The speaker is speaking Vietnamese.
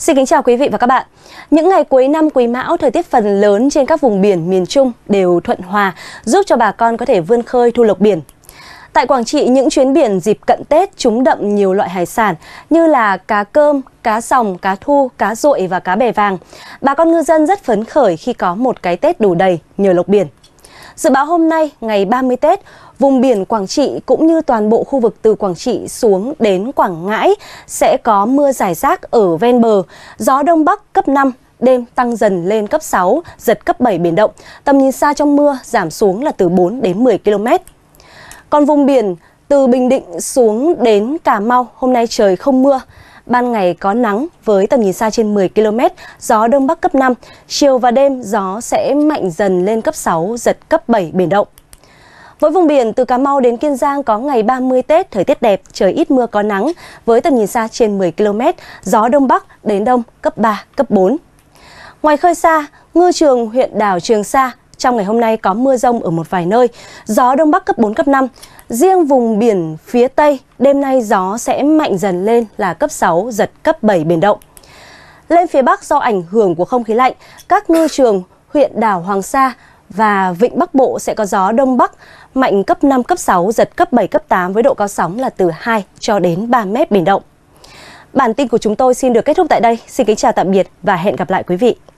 Xin kính chào quý vị và các bạn. Những ngày cuối năm Quý Mão, thời tiết phần lớn trên các vùng biển miền Trung đều thuận hòa, giúp cho bà con có thể vươn khơi thu lộc biển. Tại Quảng Trị, những chuyến biển dịp cận Tết trúng đậm nhiều loại hải sản như là cá cơm, cá sòng, cá thu, cá rội và cá bè vàng. Bà con ngư dân rất phấn khởi khi có một cái Tết đủ đầy nhờ lộc biển. Dự báo hôm nay, ngày 30 Tết, vùng biển Quảng Trị cũng như toàn bộ khu vực từ Quảng Trị xuống đến Quảng Ngãi sẽ có mưa rải rác ở ven bờ, gió đông bắc cấp 5, đêm tăng dần lên cấp 6, giật cấp 7 biển động. Tầm nhìn xa trong mưa giảm xuống là từ 4 đến 10 km. Còn vùng biển từ Bình Định xuống đến Cà Mau, hôm nay trời không mưa ban ngày có nắng với tầm nhìn xa trên 10 km, gió đông bắc cấp 5, chiều và đêm gió sẽ mạnh dần lên cấp 6, giật cấp 7 biển động. Với vùng biển từ Cà Mau đến Kiên Giang có ngày 30 Tết, thời tiết đẹp, trời ít mưa có nắng, với tầm nhìn xa trên 10 km, gió đông bắc đến đông cấp 3, cấp 4. Ngoài khơi xa, ngư trường huyện đảo Trường Sa trong ngày hôm nay có mưa rông ở một vài nơi, gió đông bắc cấp 4, cấp 5. Riêng vùng biển phía Tây, đêm nay gió sẽ mạnh dần lên là cấp 6, giật cấp 7 biển động. Lên phía Bắc do ảnh hưởng của không khí lạnh, các ngư trường huyện đảo Hoàng Sa và vịnh Bắc Bộ sẽ có gió đông bắc mạnh cấp 5, cấp 6, giật cấp 7, cấp 8 với độ cao sóng là từ 2 cho đến 3 mét biển động. Bản tin của chúng tôi xin được kết thúc tại đây. Xin kính chào tạm biệt và hẹn gặp lại quý vị.